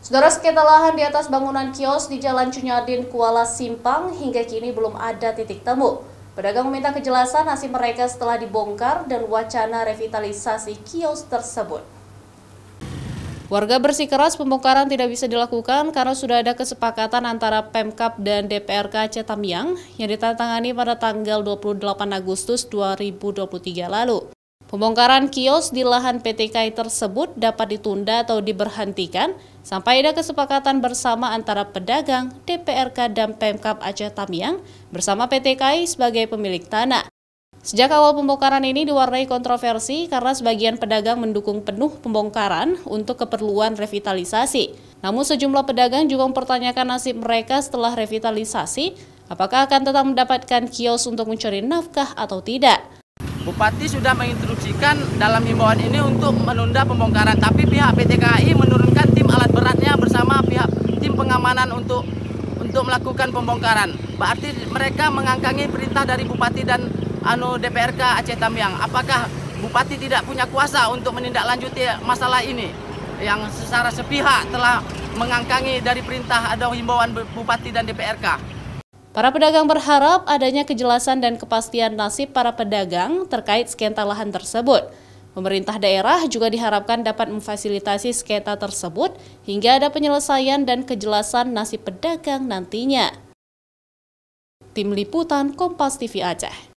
Saudara sekitar lahan di atas bangunan kios di Jalan Cunyadin, Kuala Simpang hingga kini belum ada titik temu. Pedagang meminta kejelasan nasib mereka setelah dibongkar dan wacana revitalisasi kios tersebut. Warga bersikeras pembongkaran tidak bisa dilakukan karena sudah ada kesepakatan antara Pemkap dan DPRK Cetamiang yang ditandatangani pada tanggal 28 Agustus 2023 lalu. Pembongkaran kios di lahan PT KAI tersebut dapat ditunda atau diberhentikan sampai ada kesepakatan bersama antara pedagang, DPRK, dan Pemkap Aceh Tamiang bersama PT KAI sebagai pemilik tanah. Sejak awal pembongkaran ini diwarnai kontroversi karena sebagian pedagang mendukung penuh pembongkaran untuk keperluan revitalisasi. Namun sejumlah pedagang juga mempertanyakan nasib mereka setelah revitalisasi, apakah akan tetap mendapatkan kios untuk mencuri nafkah atau tidak. Bupati sudah menginstruksikan dalam himbauan ini untuk menunda pembongkaran, tapi pihak PT KAI menurunkan tim alat beratnya bersama pihak tim pengamanan untuk untuk melakukan pembongkaran. Berarti mereka mengangkangi perintah dari Bupati dan anu DPRK Aceh Tamiang. Apakah Bupati tidak punya kuasa untuk menindaklanjuti masalah ini yang secara sepihak telah mengangkangi dari perintah atau himbauan Bupati dan DPRK? Para pedagang berharap adanya kejelasan dan kepastian nasib para pedagang terkait skenta lahan tersebut. Pemerintah daerah juga diharapkan dapat memfasilitasi sketa tersebut hingga ada penyelesaian dan kejelasan nasib pedagang nantinya. Tim Liputan Kompas TV Aceh